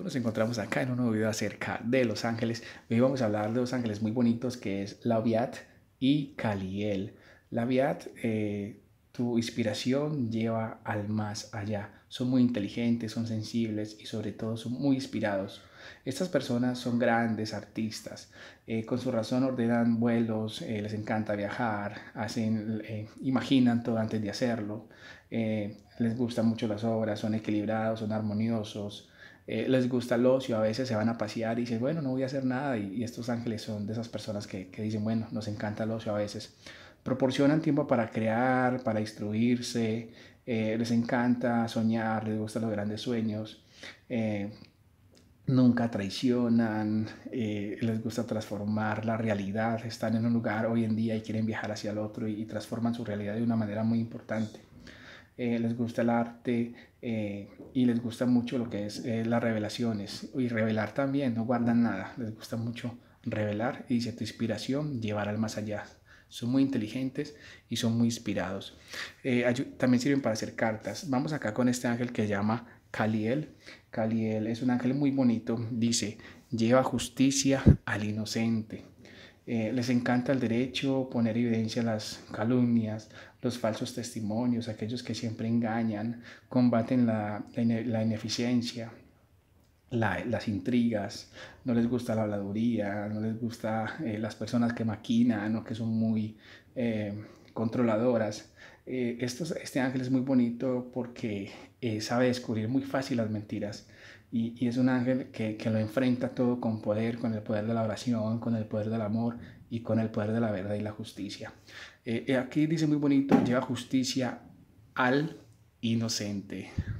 nos encontramos acá en un nuevo video acerca de Los Ángeles. Hoy vamos a hablar de Los ángeles muy bonitos que es laviat y Caliel. Labiat, eh, tu inspiración lleva al más allá. Son muy inteligentes, son sensibles y sobre todo son muy inspirados. Estas personas son grandes artistas. Eh, con su razón ordenan vuelos, eh, les encanta viajar, hacen, eh, imaginan todo antes de hacerlo. les gustan mucho las obras, son equilibrados, son armoniosos, eh, les gusta el ocio, a veces se van a pasear y dicen, bueno, no voy a hacer nada. Y, estos ángeles son de esas personas que, que, dicen, bueno, nos encanta el ocio a veces. Proporcionan tiempo para crear, para instruirse, eh, les encanta soñar, les gustan los grandes sueños. Eh, nunca traicionan, les gusta transformar la realidad, están en un lugar hoy en día y quieren viajar hacia el otro y transforman su realidad de una manera muy importante. Eh, les gusta el arte eh, y les gusta mucho lo que es eh, las revelaciones. Y revelar también, no guardan nada, les gusta mucho revelar y tu inspiración llevar al más allá. Son muy inteligentes y son muy inspirados. también sirven para hacer cartas. Vamos acá con este ángel que se llama Caliel. Caliel es un ángel muy bonito. Dice, lleva justicia al inocente eh, les encanta el derecho poner evidencia las calumnias, los falsos testimonios, aquellos que siempre engañan, combaten la, ineficiencia, las intrigas, no les gusta la habladuría, no les gusta eh, las personas que maquinan o que son muy eh, controladoras. Eh, este ángel es muy bonito porque eh, sabe descubrir muy fácil las mentiras y, es un ángel que, lo enfrenta todo con poder, con el poder de la oración, con el poder del amor y con el poder de la verdad y la justicia. Eh, aquí dice muy bonito, lleva justicia al inocente.